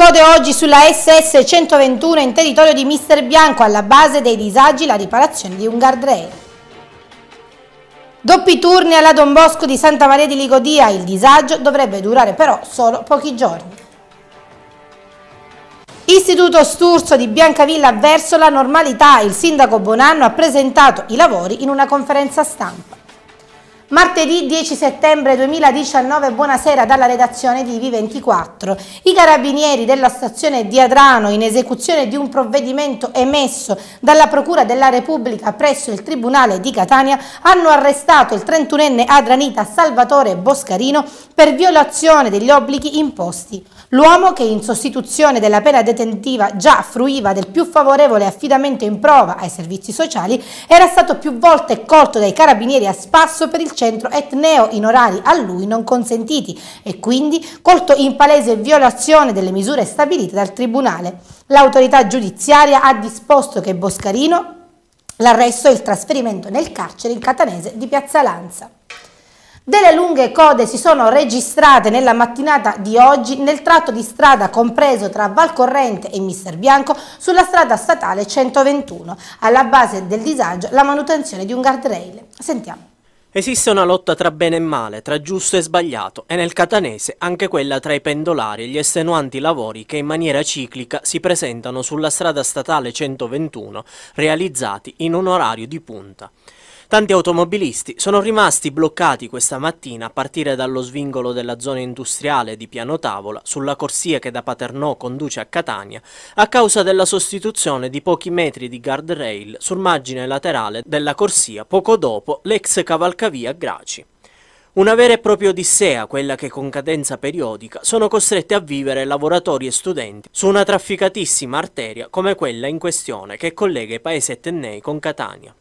code oggi sulla SS 121 in territorio di Mister Bianco, alla base dei disagi la riparazione di un guardrail. Doppi turni alla Don Bosco di Santa Maria di Ligodia, il disagio dovrebbe durare però solo pochi giorni. Istituto Sturzo di Biancavilla verso la normalità, il sindaco Bonanno ha presentato i lavori in una conferenza stampa. Martedì 10 settembre 2019, buonasera dalla redazione di Ivi24. I carabinieri della stazione di Adrano, in esecuzione di un provvedimento emesso dalla Procura della Repubblica presso il Tribunale di Catania, hanno arrestato il 31enne adranita Salvatore Boscarino per violazione degli obblighi imposti. L'uomo, che in sostituzione della pena detentiva già fruiva del più favorevole affidamento in prova ai servizi sociali, era stato più volte colto dai carabinieri a spasso per il centro etneo in orari a lui non consentiti e quindi colto in palese violazione delle misure stabilite dal Tribunale. L'autorità giudiziaria ha disposto che Boscarino l'arresto e il trasferimento nel carcere in catanese di Piazza Lanza. Delle lunghe code si sono registrate nella mattinata di oggi nel tratto di strada compreso tra Valcorrente e Mister Bianco sulla strada statale 121, alla base del disagio la manutenzione di un guardrail. Sentiamo. Esiste una lotta tra bene e male, tra giusto e sbagliato, e nel catanese anche quella tra i pendolari e gli estenuanti lavori che in maniera ciclica si presentano sulla strada statale 121, realizzati in un orario di punta. Tanti automobilisti sono rimasti bloccati questa mattina a partire dallo svingolo della zona industriale di Piano Tavola sulla corsia che da Paternò conduce a Catania a causa della sostituzione di pochi metri di guardrail sul margine laterale della corsia poco dopo l'ex cavalcavia Graci. Una vera e propria odissea, quella che con cadenza periodica sono costretti a vivere lavoratori e studenti su una trafficatissima arteria come quella in questione che collega i paesi etnei con Catania.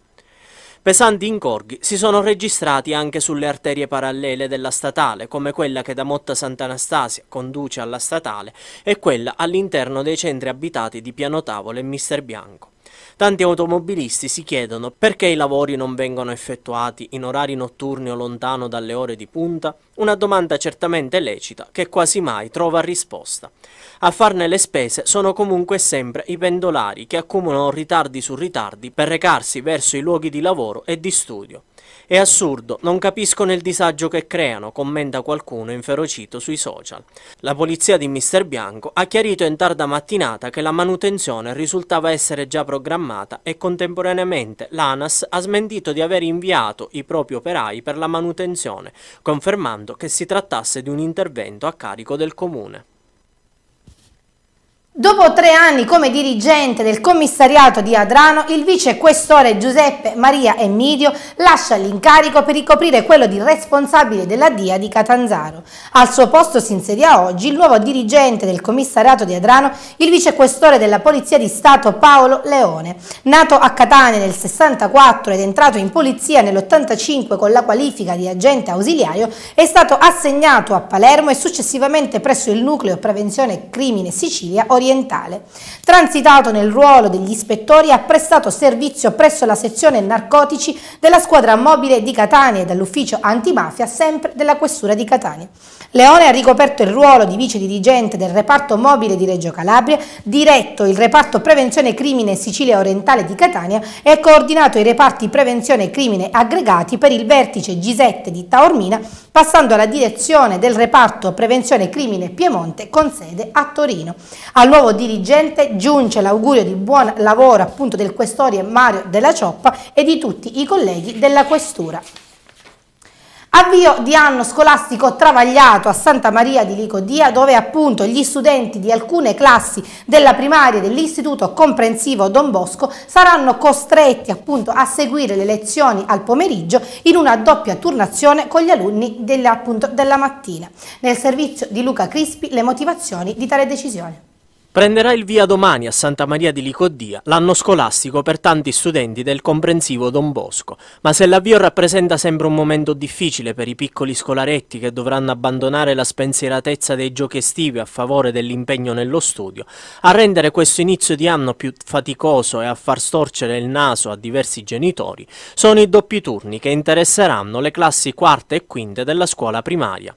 Pesanti ingorghi si sono registrati anche sulle arterie parallele della statale, come quella che da Motta Sant'Anastasia conduce alla statale e quella all'interno dei centri abitati di Piano Tavolo e Mister Bianco. Tanti automobilisti si chiedono perché i lavori non vengono effettuati in orari notturni o lontano dalle ore di punta, una domanda certamente lecita che quasi mai trova risposta. A farne le spese sono comunque sempre i pendolari che accumulano ritardi su ritardi per recarsi verso i luoghi di lavoro e di studio. È assurdo, non capiscono il disagio che creano, commenta qualcuno inferocito sui social. La polizia di Mister Bianco ha chiarito in tarda mattinata che la manutenzione risultava essere già programmata e contemporaneamente l'ANAS ha smentito di aver inviato i propri operai per la manutenzione, confermando che si trattasse di un intervento a carico del comune. Dopo tre anni come dirigente del commissariato di Adrano, il vicequestore Giuseppe Maria Emidio lascia l'incarico per ricoprire quello di responsabile della DIA di Catanzaro. Al suo posto si insedia oggi il nuovo dirigente del commissariato di Adrano, il vicequestore della Polizia di Stato Paolo Leone. Nato a Catania nel 64 ed entrato in polizia nell'85 con la qualifica di agente ausiliario, è stato assegnato a Palermo e successivamente presso il nucleo prevenzione crimine Sicilia orientale orientale. Transitato nel ruolo degli ispettori, ha prestato servizio presso la sezione narcotici della squadra mobile di Catania e dall'ufficio antimafia sempre della questura di Catania. Leone ha ricoperto il ruolo di vice dirigente del reparto mobile di Reggio Calabria, diretto il reparto prevenzione crimine Sicilia orientale di Catania e coordinato i reparti prevenzione crimine aggregati per il vertice G7 di Taormina, passando alla direzione del reparto prevenzione crimine Piemonte con sede a Torino. Al nuovo dirigente giunge l'augurio di buon lavoro appunto del questore Mario Della Cioppa e di tutti i colleghi della questura. Avvio di anno scolastico travagliato a Santa Maria di Licodia dove appunto gli studenti di alcune classi della primaria dell'Istituto Comprensivo Don Bosco saranno costretti appunto a seguire le lezioni al pomeriggio in una doppia turnazione con gli alunni della, appunto, della mattina. Nel servizio di Luca Crispi le motivazioni di tale decisione. Prenderà il via domani a Santa Maria di Licodia l'anno scolastico per tanti studenti del comprensivo Don Bosco, ma se l'avvio rappresenta sempre un momento difficile per i piccoli scolaretti che dovranno abbandonare la spensieratezza dei giochi estivi a favore dell'impegno nello studio, a rendere questo inizio di anno più faticoso e a far storcere il naso a diversi genitori sono i doppi turni che interesseranno le classi quarta e quinte della scuola primaria.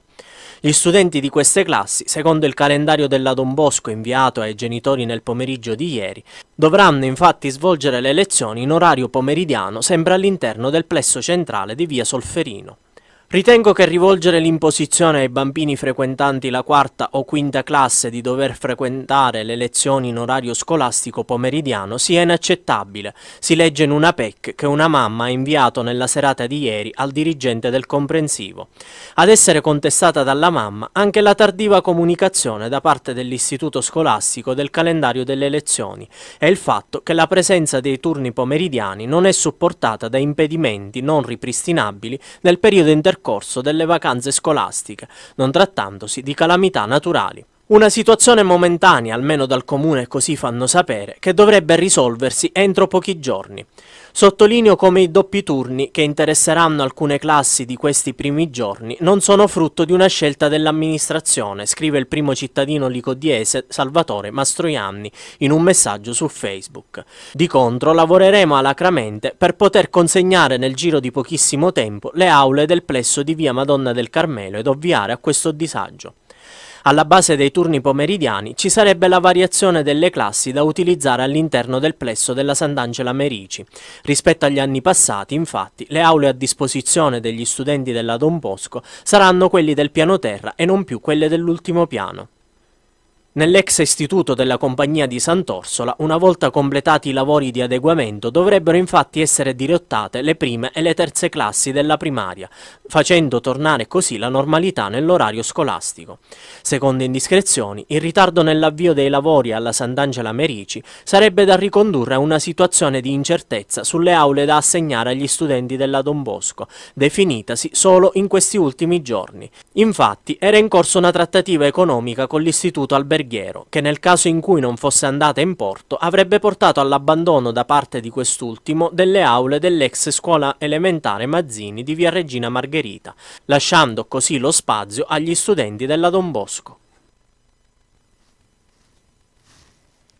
Gli studenti di queste classi, secondo il calendario della Don Bosco inviato ai genitori nel pomeriggio di ieri, dovranno infatti svolgere le lezioni in orario pomeridiano sempre all'interno del plesso centrale di via Solferino. Ritengo che rivolgere l'imposizione ai bambini frequentanti la quarta o quinta classe di dover frequentare le lezioni in orario scolastico pomeridiano sia inaccettabile. Si legge in una PEC che una mamma ha inviato nella serata di ieri al dirigente del comprensivo. Ad essere contestata dalla mamma anche la tardiva comunicazione da parte dell'istituto scolastico del calendario delle lezioni e il fatto che la presenza dei turni pomeridiani non è supportata da impedimenti non ripristinabili nel periodo intercorso corso delle vacanze scolastiche, non trattandosi di calamità naturali. Una situazione momentanea, almeno dal comune così fanno sapere, che dovrebbe risolversi entro pochi giorni. Sottolineo come i doppi turni, che interesseranno alcune classi di questi primi giorni, non sono frutto di una scelta dell'amministrazione, scrive il primo cittadino licodiese Salvatore Mastroianni in un messaggio su Facebook. Di contro lavoreremo alacramente per poter consegnare nel giro di pochissimo tempo le aule del plesso di via Madonna del Carmelo ed ovviare a questo disagio. Alla base dei turni pomeridiani ci sarebbe la variazione delle classi da utilizzare all'interno del plesso della Sant'Angela Merici. Rispetto agli anni passati, infatti, le aule a disposizione degli studenti della Don Bosco saranno quelli del piano terra e non più quelle dell'ultimo piano. Nell'ex istituto della compagnia di Sant'Orsola, una volta completati i lavori di adeguamento, dovrebbero infatti essere dirottate le prime e le terze classi della primaria, facendo tornare così la normalità nell'orario scolastico. Secondo indiscrezioni, il ritardo nell'avvio dei lavori alla Sant'Angela Merici sarebbe da ricondurre a una situazione di incertezza sulle aule da assegnare agli studenti della Don Bosco, definitasi solo in questi ultimi giorni. Infatti, era in corso una trattativa economica con l'istituto alberghiero alberghiero, che nel caso in cui non fosse andata in porto avrebbe portato all'abbandono da parte di quest'ultimo delle aule dell'ex scuola elementare Mazzini di via Regina Margherita, lasciando così lo spazio agli studenti della Don Bosco.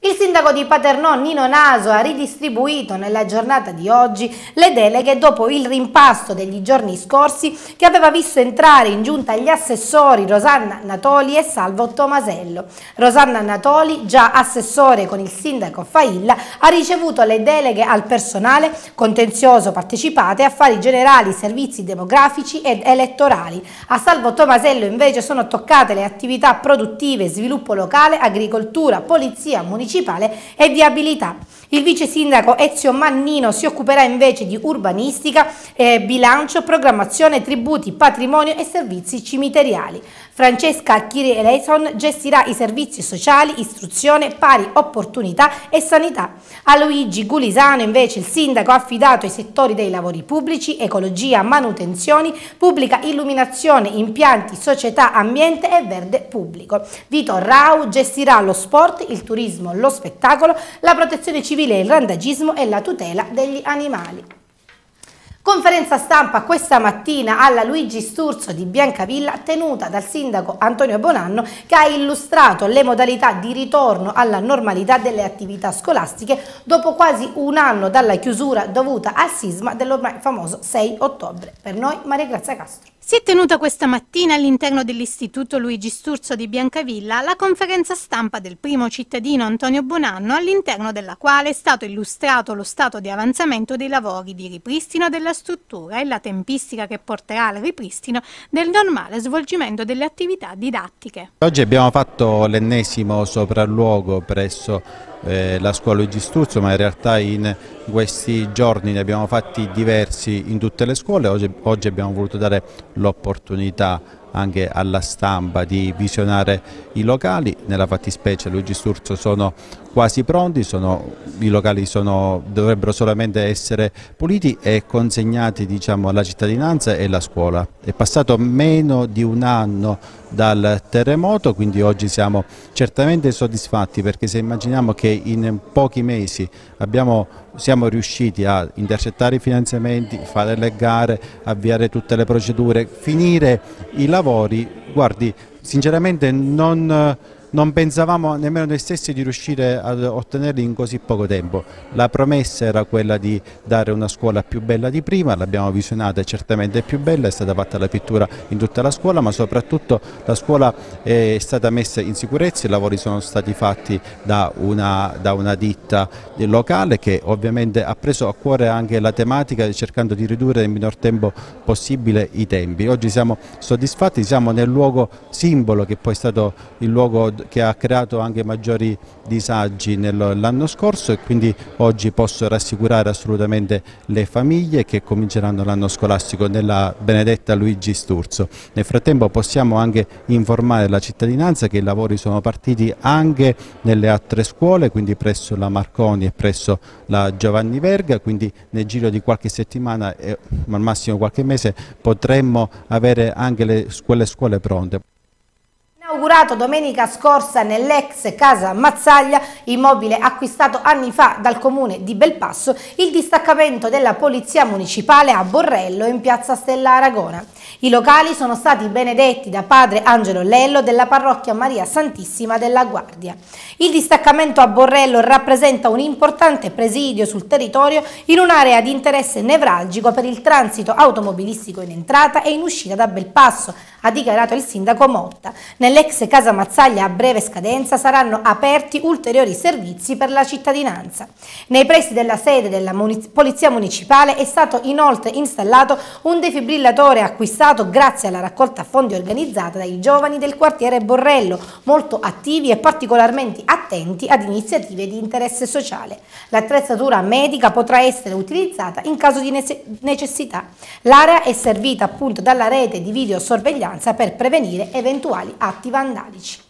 Il sindaco di Paternò Nino Naso ha ridistribuito nella giornata di oggi le deleghe dopo il rimpasto degli giorni scorsi che aveva visto entrare in giunta gli assessori Rosanna Natoli e Salvo Tomasello. Rosanna Natoli, già assessore con il sindaco Failla, ha ricevuto le deleghe al personale, contenzioso partecipate, affari generali, servizi demografici ed elettorali. A Salvo Tomasello invece sono toccate le attività produttive, sviluppo locale, agricoltura, polizia municipale municipale e viabilità. Il vice sindaco Ezio Mannino si occuperà invece di urbanistica, eh, bilancio, programmazione, tributi, patrimonio e servizi cimiteriali. Francesca Chiri-Eleison gestirà i servizi sociali, istruzione, pari opportunità e sanità. A Luigi Gulisano invece il sindaco ha affidato i settori dei lavori pubblici, ecologia, manutenzioni, pubblica illuminazione, impianti, società, ambiente e verde pubblico. Vito Rau gestirà lo sport, il turismo, lo spettacolo, la protezione civile, il randagismo e la tutela degli animali. Conferenza stampa questa mattina alla Luigi Sturzo di Biancavilla tenuta dal sindaco Antonio Bonanno che ha illustrato le modalità di ritorno alla normalità delle attività scolastiche dopo quasi un anno dalla chiusura dovuta al sisma dell'ormai famoso 6 ottobre. Per noi Maria Grazia Castro. Si è tenuta questa mattina all'interno dell'Istituto Luigi Sturzo di Biancavilla la conferenza stampa del primo cittadino Antonio Bonanno all'interno della quale è stato illustrato lo stato di avanzamento dei lavori di ripristino della struttura e la tempistica che porterà al ripristino del normale svolgimento delle attività didattiche. Oggi abbiamo fatto l'ennesimo sopralluogo presso eh, la scuola Luigi Sturzo, ma in realtà in questi giorni ne abbiamo fatti diversi in tutte le scuole, oggi, oggi abbiamo voluto dare l'opportunità anche alla stampa di visionare i locali, nella fattispecie Luigi Sturzo sono quasi pronti, sono, i locali sono, dovrebbero solamente essere puliti e consegnati diciamo, alla cittadinanza e alla scuola. È passato meno di un anno dal terremoto, quindi oggi siamo certamente soddisfatti perché se immaginiamo che in pochi mesi abbiamo, siamo riusciti a intercettare i finanziamenti, fare le gare, avviare tutte le procedure, finire i lavori, guardi, sinceramente non non pensavamo nemmeno noi stessi di riuscire ad ottenerli in così poco tempo. La promessa era quella di dare una scuola più bella di prima, l'abbiamo visionata certamente più bella, è stata fatta la pittura in tutta la scuola, ma soprattutto la scuola è stata messa in sicurezza, i lavori sono stati fatti da una, da una ditta locale che ovviamente ha preso a cuore anche la tematica cercando di ridurre nel minor tempo possibile i tempi. Oggi siamo soddisfatti, siamo nel luogo simbolo che poi è stato il luogo che ha creato anche maggiori disagi l'anno scorso e quindi oggi posso rassicurare assolutamente le famiglie che cominceranno l'anno scolastico nella benedetta Luigi Sturzo. Nel frattempo possiamo anche informare la cittadinanza che i lavori sono partiti anche nelle altre scuole, quindi presso la Marconi e presso la Giovanni Verga, quindi nel giro di qualche settimana, eh, al massimo qualche mese, potremmo avere anche le, quelle scuole pronte. Inaugurato domenica scorsa nell'ex casa Mazzaglia, immobile acquistato anni fa dal comune di Belpasso, il distaccamento della Polizia Municipale a Borrello in piazza Stella Aragona. I locali sono stati benedetti da padre Angelo Lello della parrocchia Maria Santissima della Guardia. Il distaccamento a Borrello rappresenta un importante presidio sul territorio in un'area di interesse nevralgico per il transito automobilistico in entrata e in uscita da Belpasso, ha dichiarato il sindaco Motta. Nell'ex casa Mazzaglia a breve scadenza saranno aperti ulteriori servizi per la cittadinanza. Nei pressi della sede della Polizia Municipale è stato inoltre installato un defibrillatore acquistato grazie alla raccolta fondi organizzata dai giovani del quartiere Borrello, molto attivi e particolarmente attenti ad iniziative di interesse sociale. L'attrezzatura medica potrà essere utilizzata in caso di necessità. L'area è servita appunto dalla rete di videosorveglianza importanza per prevenire eventuali atti vandalici.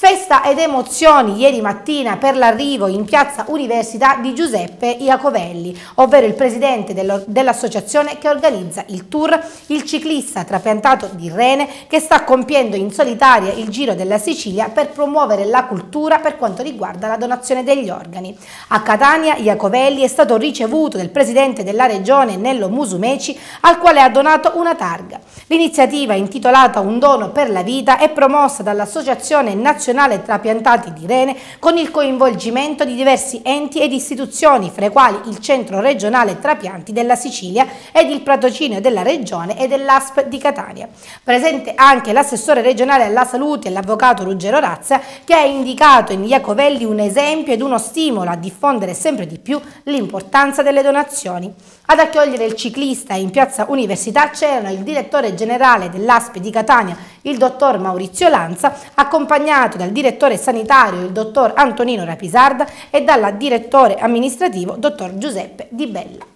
Festa ed emozioni ieri mattina per l'arrivo in piazza Università di Giuseppe Iacovelli, ovvero il presidente dell'associazione che organizza il tour, il ciclista trapiantato di rene che sta compiendo in solitaria il giro della Sicilia per promuovere la cultura per quanto riguarda la donazione degli organi. A Catania Iacovelli è stato ricevuto dal presidente della regione Nello Musumeci al quale ha donato una targa. L'iniziativa intitolata Un dono per la vita è promossa dall'Associazione Nazionale nazionale trapiantati di rene con il coinvolgimento di diversi enti ed istituzioni, fra i quali il Centro regionale trapianti della Sicilia ed il patrocinio della Regione e dell'ASP di Catania. Presente anche l'assessore regionale alla salute e l'avvocato Ruggero Razza che ha indicato in Iacovelli un esempio ed uno stimolo a diffondere sempre di più l'importanza delle donazioni. Ad accogliere il ciclista in piazza Università c'erano il direttore generale dell'ASPE di Catania, il dottor Maurizio Lanza, accompagnato dal direttore sanitario, il dottor Antonino Rapisarda e dal direttore amministrativo, dottor Giuseppe Di Bella.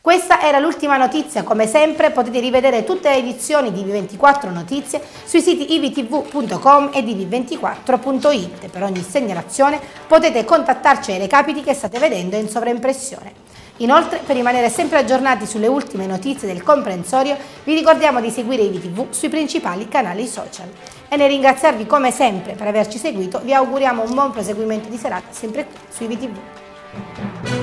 Questa era l'ultima notizia, come sempre potete rivedere tutte le edizioni di V24 Notizie sui siti ivtv.com e dv24.it. Per ogni segnalazione potete contattarci ai recapiti che state vedendo in sovraimpressione. Inoltre, per rimanere sempre aggiornati sulle ultime notizie del comprensorio, vi ricordiamo di seguire IVTV sui principali canali social. E nel ringraziarvi come sempre per averci seguito, vi auguriamo un buon proseguimento di serata sempre qui su IVTV.